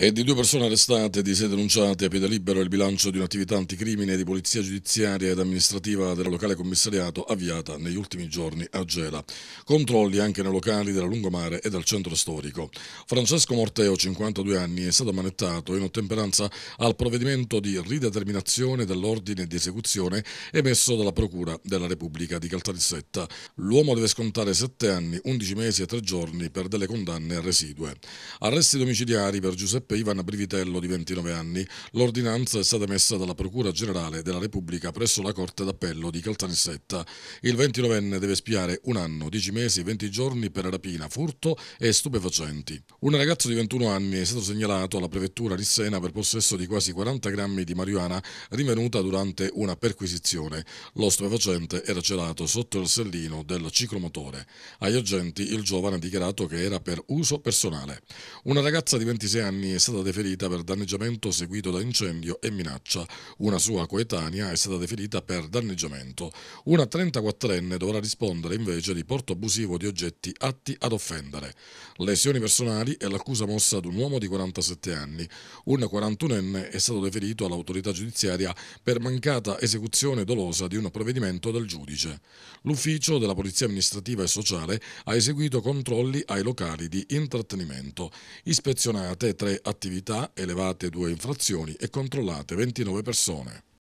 e di due persone arrestate e di sei denunciate a piede libero il bilancio di un'attività anticrimine di polizia giudiziaria ed amministrativa del locale commissariato avviata negli ultimi giorni a Gela. Controlli anche nei locali della Lungomare e del centro storico. Francesco Morteo, 52 anni, è stato manettato in ottemperanza al provvedimento di rideterminazione dell'ordine di esecuzione emesso dalla Procura della Repubblica di Caltanissetta. L'uomo deve scontare 7 anni, 11 mesi e 3 giorni per delle condanne residue. Arresti domiciliari per Giuseppe Giuseppe Ivan Brivitello di 29 anni, l'ordinanza è stata emessa dalla Procura Generale della Repubblica presso la Corte d'Appello di Caltanissetta. Il 29enne deve spiare un anno, 10 mesi e 20 giorni per rapina, furto e stupefacenti. Un ragazzo di 21 anni è stato segnalato alla prefettura di Sena per possesso di quasi 40 grammi di marijuana rinvenuta durante una perquisizione. Lo stupefacente era celato sotto il sellino del ciclomotore. Agli agenti il giovane ha dichiarato che era per uso personale. Una ragazza di 26 anni è è stata deferita per danneggiamento seguito da incendio e minaccia. Una sua coetanea è stata deferita per danneggiamento. Una 34enne dovrà rispondere invece di porto abusivo di oggetti atti ad offendere. Lesioni personali e l'accusa mossa ad un uomo di 47 anni. Un 41enne è stato deferito all'autorità giudiziaria per mancata esecuzione dolosa di un provvedimento del giudice. L'ufficio della Polizia Amministrativa e Sociale ha eseguito controlli ai locali di intrattenimento. Ispezionate tre attività elevate due infrazioni e controllate 29 persone.